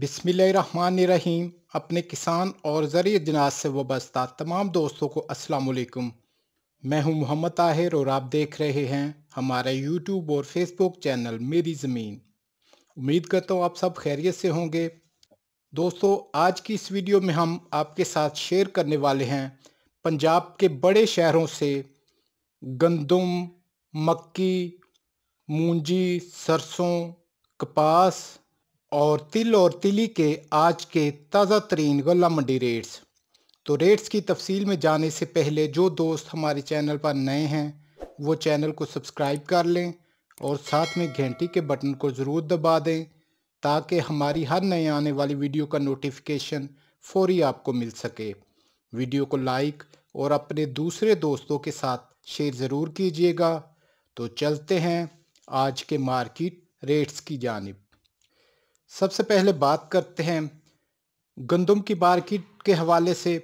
बिसमीम अपने किसान और ज़रिए जनाज से वाबस्ता तमाम दोस्तों को असलकुम मैं हूं मोहम्मद ताहिर और आप देख रहे हैं हमारा यूट्यूब और फेसबुक चैनल मेरी ज़मीन उम्मीद करता हूं आप सब खैरियत से होंगे दोस्तों आज की इस वीडियो में हम आपके साथ शेयर करने वाले हैं पंजाब के बड़े शहरों से गंदम मक्की मूंजी सरसों कपास और तिल और तिली के आज के ताज़ा तरीन गला मंडी रेट्स तो रेट्स की तफसील में जाने से पहले जो दोस्त हमारे चैनल पर नए हैं वो चैनल को सब्सक्राइब कर लें और साथ में घंटी के बटन को ज़रूर दबा दें ताकि हमारी हर नए आने वाली वीडियो का नोटिफिकेशन फौरी आपको मिल सके वीडियो को लाइक और अपने दूसरे दोस्तों के साथ शेयर ज़रूर कीजिएगा तो चलते हैं आज के मार्केट रेट्स की जानब सबसे पहले बात करते हैं गंदम की मार्केट के हवाले से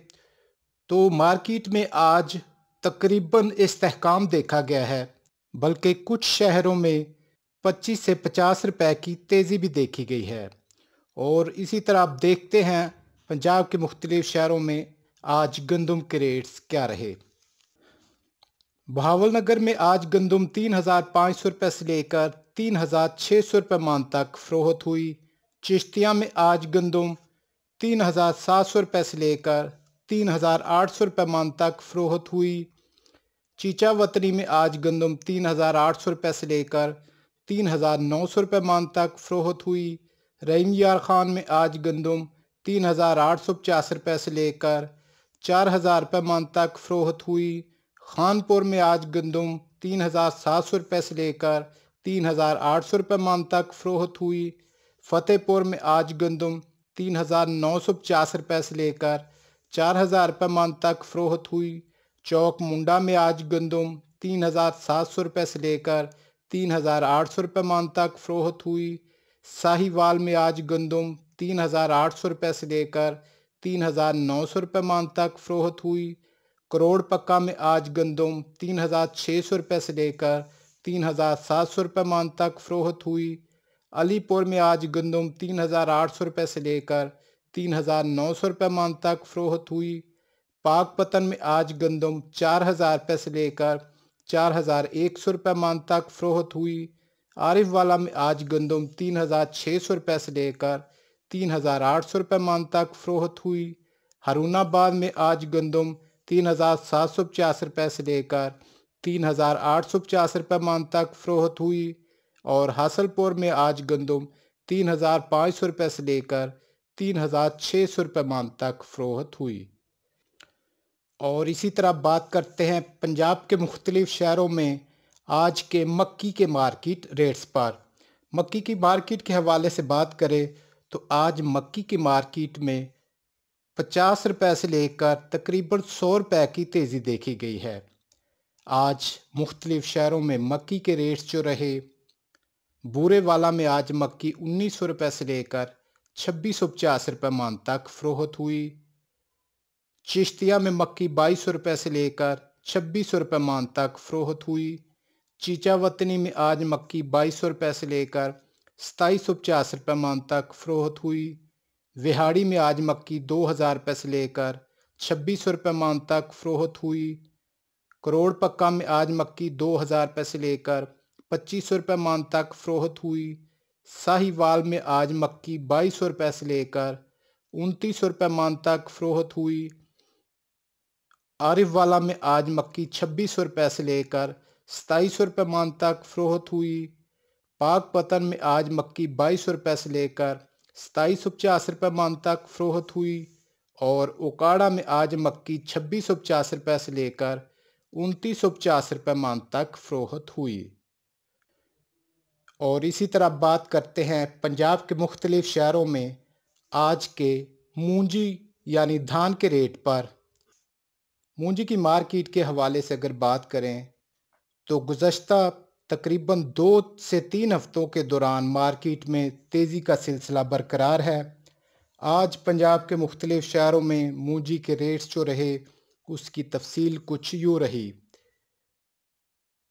तो मार्केट में आज तकरीबन इस्तेकाम देखा गया है बल्कि कुछ शहरों में 25 से 50 रुपए की तेज़ी भी देखी गई है और इसी तरह आप देखते हैं पंजाब के मुख्तलिफ़ शहरों में आज गंदम के रेट्स क्या रहे बहावल नगर में आज गंदम तीन हज़ार पाँच सौ रुपये से लेकर तीन हज़ार छः सौ रुपये मान तक फ़रोहत हुई चिश्तिया में आज गंदम तीन हज़ार सात सौ रुपये से लेकर तीन हज़ार आठ सौ रुपये मान तक फ़रोहत हुई चीचा वतनी में आज गंदम तीन हज़ार आठ सौ रुपये से लेकर तीन हज़ार नौ सौ रुपये मान तक फ़रोहत हुई रहीम यार खान में आज गंदम तीन हज़ार आठ सौ पचास रुपये से लेकर चार हज़ार रुपये मान तक फ़रोहत हुई खानपुर में आज गंदम तीन हज़ार सात सौ रुपये से लेकर तीन हज़ार आठ सौ रुपये मान तक फ़रोहत हुई फतेहपुर में आज गंदम तीन हज़ार नौ सौ पचास रुपये से लेकर चार हज़ार रुपये मान तक फ़रोहत हुई चौक मुंडा में आज गंदम तीन हज़ार सात सौ रुपये से लेकर तीन हज़ार आठ सौ रुपये मान तक फ़रोहत हुई साहिवाल में आज गंदम तीन हज़ार आठ सौ रुपये से लेकर तीन हज़ार नौ सौ रुपये मान तक फ़रोहत हुई करोड़ पक्का में आज गंदम तीन हज़ार छः सौ रुपये से लेकर तीन हज़ार सात सौ रुपये मान तक फ़रोहत हुई अलीपुर में आज गंदम तीन हज़ार आठ सौ रुपये से लेकर तीन हज़ार नौ सौ रुपये मान तक फ़रोहत हुई पाकपतन में आज गंदम चार हज़ार रुपये से लेकर चार हज़ार एक सौ रुपये मान तक फ़रोहत हुई आरिफ वाला में आज गंदम तीन हज़ार छः सौ रुपये से लेकर तीन हज़ार आठ सौ रुपये मान तक फ़रोहत हुई हरूनाबाद में आज गंदम तीन हज़ार सात सौ पचास रुपये से लेकर तीन हज़ार आठ सौ पचास रुपये मान तक फ़रोहत हुई और हासलपुर में आज गंदम तीन हज़ार पाँच सौ रुपये से लेकर तीन हज़ार छः सौ रुपये मान तक फ़रोहत हुई और इसी तरह बात करते हैं पंजाब के मुख्तलिफ़ शहरों में आज के मक्की के मार्केट रेट्स पर मक्की की मार्केट के हवाले से बात करें तो आज मक्की की मार्केट में पचास रुपए से लेकर तकरीबन सौ रुपए की तेज़ी देखी गई है आज मुख्तलिफ़ शहरों में मक्की के रेट्स जो रहे वाला में आज मक्की उन्नीस सौ रुपये से लेकर छब्बीस सौ पचास रुपये मान तक फरोहत हुई चिश्तिया में मक्की बाईस सौ रुपये से लेकर छब्बीस सौ रुपये मान तक फरोहत हुई चीचावतनी में आज मक्की बाईस सौ रुपये से लेकर सताईस सौ पचास रुपये मान तक फरोहत हुई विहाड़ी में आज मक्की दो हज़ार रुपये से लेकर छब्बीस सौ रुपये मान तक फरोहत हुई करोड़ पक्का में आज मक्की दो हज़ार रुपये से लेकर पच्चीस सौ रुपये मान तक फरोहत हुई साहिवाल में आज मक्की बाईस सौ रुपये से लेकर उनतीस सौ रुपये मान तक फरोहत हुई आरिफवाला में आज मक्की छब्बीस सौ रुपये से लेकर सताईस सौ रुपये मान तक फरोहत हुई पतन में आज मक्की बाईस सौ रुपये से लेकर सताईस सौ पचास रुपये मान तक फरोहत हुई और ओकाड़ा में आज मक्की छब्बीस सौ पचास रुपये से लेकर उनतीस सौ पचास रुपये मान तक फरोहत हुई और इसी तरह बात करते हैं पंजाब के मुख्तलिफ़ शहरों में आज के मूंजी यानी धान के रेट पर मूंजी की मार्केट के हवाले से अगर बात करें तो गुज्त तकरीबन दो से तीन हफ्तों के दौरान मार्केट में तेज़ी का सिलसिला बरकरार है आज पंजाब के मुख्तलिफ़ शहरों में मूंजी के रेट्स जो रहे उसकी तफसील कुछ यूँ रही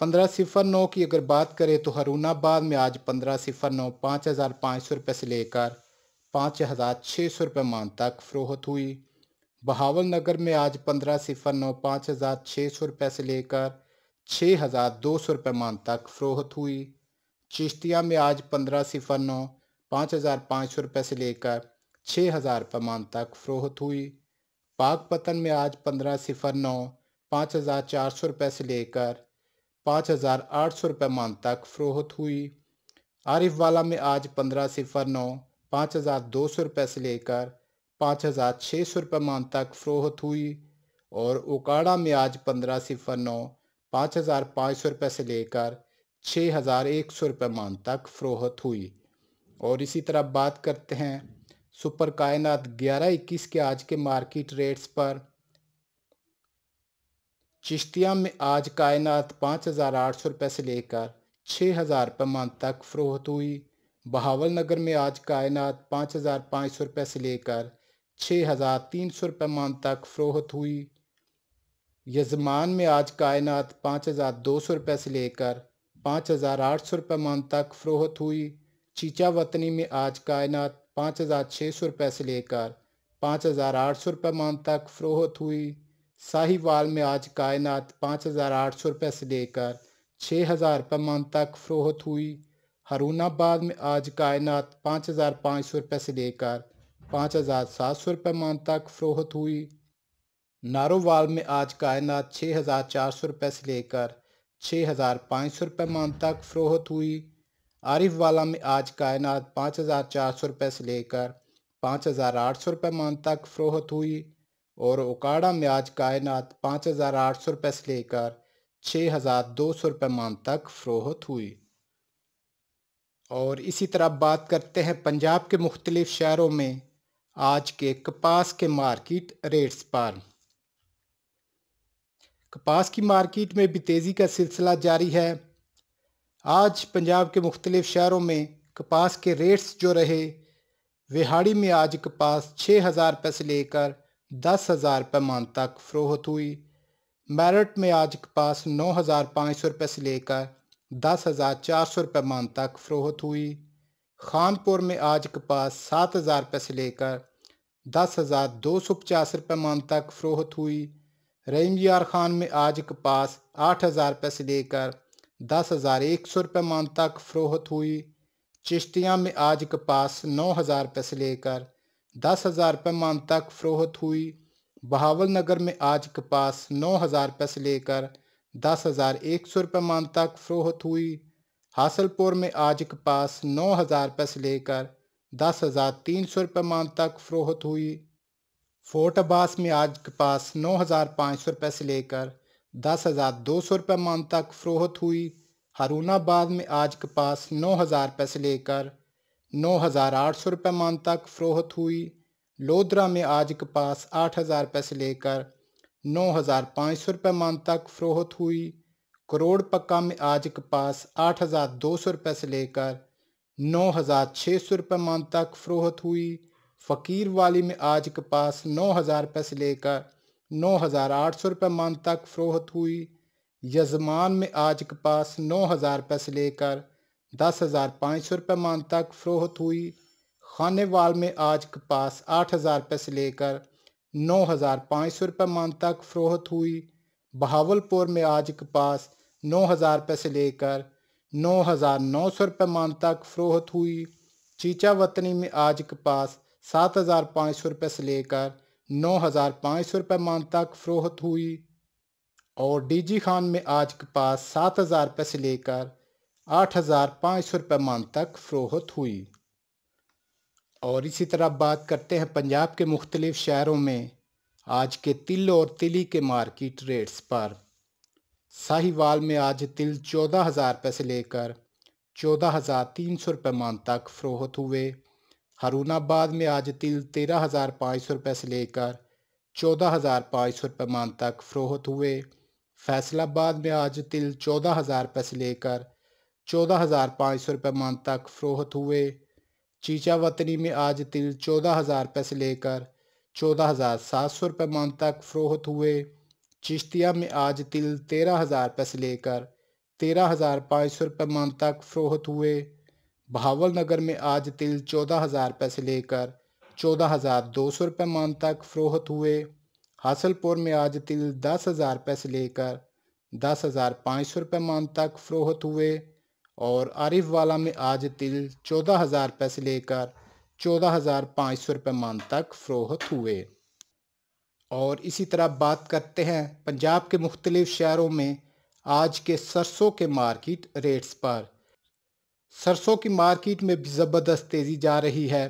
पंद्रह सिफर नौ की अगर बात करें तो हरूनाबाद में आज पंद्रह सिफर नौ पाँच हज़ार पाँच सौ रुपये से लेकर पाँच हज़ार छः सौ रुपये मान तक फ़रोहत हुई बहावल नगर में आज पंद्रह सिफर नौ पाँच हज़ार छः सौ रुपये से लेकर छः हज़ार दो सौ रुपये मान तक फ़रोहत हुई चिश्तिया में आज पंद्रह सिफर नौ पाँच हज़ार पाँच सौ रुपये से लेकर छः हज़ार रुपये मान तक फ़रोहत हुई पाकपतन में आज पंद्रह सिफर नौ पाँच हज़ार चार सौ रुपये से लेकर पाँच हज़ार आठ सौ रुपये मान तक फरोहत हुई आरिफ वाला में आज पंद्रह सिफर नौ पाँच हज़ार दो सौ रुपये से लेकर पाँच हज़ार छः सौ रुपये मान तक फरोहत हुई और उकाड़ा में आज पंद्रह सिफर नौ पाँच हज़ार पाँच सौ रुपये से लेकर छः हज़ार एक सौ रुपये मान तक फरोहत हुई और इसी तरह बात करते हैं सुपर कायनात ग्यारह इक्कीस के आज के मार्केट रेट्स पर चिश्तिया में आज कायनात पाँच हज़ार आठ सौ रुपये से लेकर छः हज़ार मान तक फ़रोहत हुई बहावल नगर में आज कायनात पाँच हज़ार पाँच सौ रुपये से लेकर छः हज़ार तीन सौ रुपये मान तक फ़रोहत हुई यजमान में आज कायनात पाँच हज़ार दो सौ रुपये से लेकर पाँच हज़ार आठ सौ रुपये मान तक फ़रोहत हुई चीचा वतनी में आज कायनात पाँच हज़ार छः सौ रुपये से लेकर पाँच हज़ार आठ सौ रुपये मान तक फ़रोहत हुई साहिवाल में आज कायनात पाँच हज़ार आठ सौ रुपये से लेकर छः हज़ार मान तक फ़रोहत हुई हरूनाबाद में आज कायनात पाँच हज़ार पाँच सौ रुपये से लेकर पाँच हज़ार सात सौ रुपये मान तक फ़रोहत हुई नारोवाल में आज कायनात छः हज़ार चार सौ रुपये से लेकर छः हज़ार पाँच सौ रुपये मान तक फ़रोहत हुई आरिफ वाला में आज कायनात पाँच हज़ार चार सौ रुपये से लेकर पाँच हज़ार आठ सौ रुपये मान तक फ़रोहत हुई और ओकाड़ा में आज कायनात पाँच हज़ार आठ सौ रुपये से लेकर छः हज़ार दो सौ रुपये मान तक फ़रोहत हुई और इसी तरह बात करते हैं पंजाब के मुख्तलिफ शहरों में आज के कपास के मार्किट रेट्स पर कपास की मार्किट में भी तेज़ी का सिलसिला जारी है आज पंजाब के मुख्तलिफ शहरों में कपास के रेट्स जो रहे विहाड़ी में आज कपास छः हज़ार रुपये से लेकर दस हज़ार मान तक फरोहत हुई मेरठ में आज कपास नौ हज़ार पाँच सौ रुपये से लेकर दस हज़ार चार सौ रुपये मान तक फरोहत हुई खानपुर में आज कपास सात हज़ार रुपये से लेकर दस हज़ार दो सौ पचास रुपये मान तक फरोहत हुई रहीमयार खान में आज कपास आठ हज़ार रुपये से लेकर दस हज़ार एक सौ रुपये मान तक फरोहत हुई चिश्तियाँ में आज कपास नौ हज़ार रुपये से लेकर दस हज़ार मान तक फरोहत हुई बहावल नगर में आज कपास नौ हज़ार रुपये से लेकर दस हज़ार एक सौ रुपये मान तक फरोहत हुई हासलपुर में आज कपास नौ हज़ार रुपये से लेकर दस हज़ार तीन सौ रुपये मान तक फरोहत हुई फोर्ट अब्बास में आज कपास नौ हज़ार पाँच सौ रुपये से लेकर दस हज़ार दो सौ रुपये मान तक फरोहत हुई हरूनाबाद में आज कपास नौ हज़ार रुपये से लेकर नौ हज़ार आठ सौ रुपये मान तक फ़रोहत हुई लोधरा में आज कपास आठ हज़ार रुपये से लेकर नौ हज़ार पाँच सौ रुपये मान तक फ़रोहत हुई करोड़ पक्का में आज कपास आठ हज़ार दो सौ रुपये से लेकर नौ हज़ार छः सौ रुपये मान तक फ़रोहत हुई फ़कीर वाली में आज कपास नौ हज़ार रुपये से लेकर नौ हज़ार आठ सौ रुपये मान तक फ़रोहत हुई यजमान में आज कपास नौ हज़ार रुपये से लेकर दस हज़ार पाँच सौ रुपये मान तक फरोहत हुई खानेवाल में आज के पास आठ हज़ार रुपये से लेकर नौ हज़ार पाँच सौ रुपये मान तक फरोहत हुई बहावलपुर में आज के पास नौ हज़ार रुपये से लेकर नौ हज़ार नौ सौ रुपये मान तक फरोहत हुई चीचा वतनी में आज के पास सात हज़ार पाँच सौ रुपये से लेकर नौ हज़ार पाँच सौ रुपये मान तक फरोहत हुई और डीजी खान में आज के पास सात हज़ार रुपये से लेकर आठ हज़ार पाँच सौ रुपये मान तक फ़रोहत हुई और इसी तरह बात करते हैं पंजाब के मुख्तलिफ़ शहरों में आज के तिल और तिली के मार्किट रेट्स पर साहिवाल में आज तिल चौदह हज़ार रुपये से लेकर चौदह हज़ार तीन सौ रुपये मान तक फ़रोहत हुए हारूनाबाद में आज तिल तेरह हज़ार पाँच सौ रुपये से लेकर चौदह हज़ार पाँच सौ रुपये मान तक फ़रोहत हुए फैसलाबाद में आज तिल चौदह हज़ार रुपये से लेकर चौदह हज़ार पाँच सौ रुपये मान तक फ़रोहत हुए चीचा वतनी में आज तिल चौदह हज़ार रुपये से लेकर चौदह हज़ार सात सौ रुपये मान तक फ़रोहत हुए चिश्तिया में आज तिल तेरह हज़ार रुपये से लेकर तेरह हज़ार पाँच सौ रुपये मान तक फ़रोहत हुए भावल नगर में आज तिल चौदह हज़ार रुपये से लेकर चौदह हज़ार दो सौ रुपये मान तक फ़रोहत हुए हासलपुर में आज तिल दस हज़ार रुपये से लेकर दस हज़ार पाँच सौ रुपये मान तक फ़रोहत हुए और आरिफ वाला में आज तिल चौदह हज़ार रुपये से लेकर चौदह हज़ार पाँच सौ रुपये मान तक फ़रोहत हुए और इसी तरह बात करते हैं पंजाब के मुख्तलिफ़ शहरों में आज के सरसों के मार्केट रेट्स पर सरसों की मार्केट में भी ज़बरदस्त तेज़ी जा रही है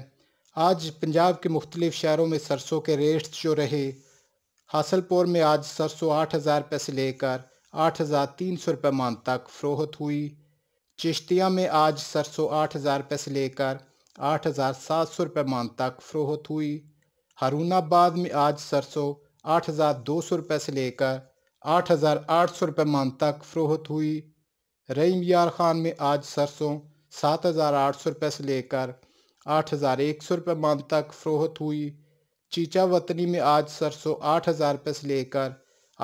आज पंजाब के मुख्तलिफ़ शहरों में सरसों के रेट्स जो रहे हासलपुर में आज सरसों आठ हज़ार रुपये से लेकर आठ हज़ार तीन सौ रुपये मान तक फ़रोहत हुई चिश्तिया में आज सरसों आठ हज़ार रुपये से लेकर आठ हज़ार सात सौ रुपये मान तक फरोहत हुई हरूणाबाद में आज सरसों आठ हज़ार दो सौ रुपये से लेकर आठ हज़ार आठ सौ रुपये मान तक फरोहत हुई रईम यार खान में आज सरसों सात हज़ार आठ सौ रुपये से लेकर आठ हज़ार एक सौ रुपये मान तक फरोहत हुई चीचा वतनी में आज सरसों आठ हज़ार रुपये से लेकर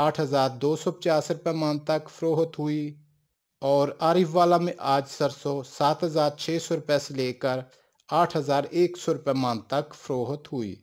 आठ हज़ार दो सौ पचास रुपये मान तक फरोहत हुई और आरिफ वाला में आज सरसों सात हज़ार छः सौ रुपये से लेकर आठ हज़ार एक सौ रुपये मान तक फ़रोहत हुई